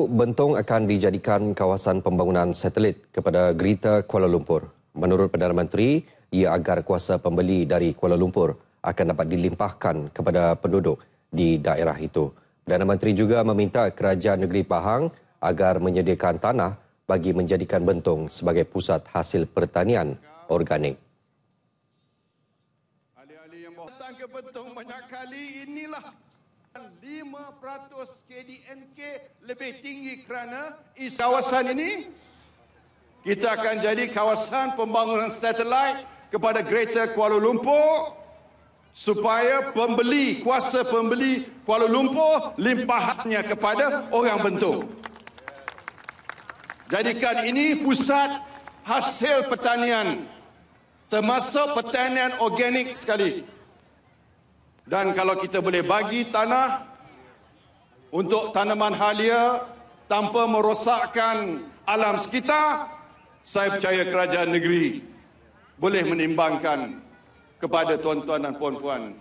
Bentong akan dijadikan kawasan pembangunan satelit kepada Gerita Kuala Lumpur. Menurut Perdana Menteri, ia agar kuasa pembeli dari Kuala Lumpur akan dapat dilimpahkan kepada penduduk di daerah itu. Perdana Menteri juga meminta Kerajaan Negeri Pahang agar menyediakan tanah bagi menjadikan bentong sebagai pusat hasil pertanian organik. Ahli-ahli yang datang ke bentong banyak kali inilah 5% KDNK lebih tinggi kerana kawasan ini kita akan jadi kawasan pembangunan satelit kepada Greater Kuala Lumpur supaya pembeli kuasa pembeli Kuala Lumpur limpahannya kepada orang bentuk. Jadikan ini pusat hasil pertanian termasuk pertanian organik sekali. Dan kalau kita boleh bagi tanah untuk tanaman halia tanpa merosakkan alam sekitar, saya percaya kerajaan negeri boleh menimbangkan kepada tuan-tuan dan puan-puan.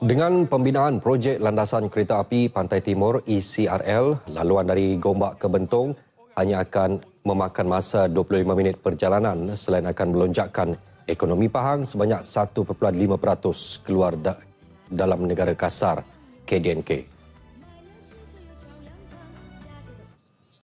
Dengan pembinaan projek landasan kereta api Pantai Timur ECRL, laluan dari Gombak ke Bentong hanya akan memakan masa 25 minit perjalanan selain akan melonjakkan ekonomi Pahang sebanyak 1.5% keluar da- dalam negara kasar. KDNK.